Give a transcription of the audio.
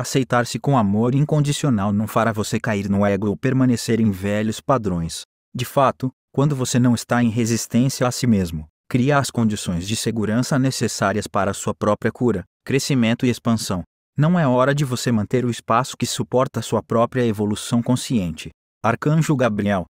Aceitar-se com amor incondicional não fará você cair no ego ou permanecer em velhos padrões. De fato, quando você não está em resistência a si mesmo, cria as condições de segurança necessárias para sua própria cura, crescimento e expansão. Não é hora de você manter o espaço que suporta sua própria evolução consciente. Arcanjo Gabriel,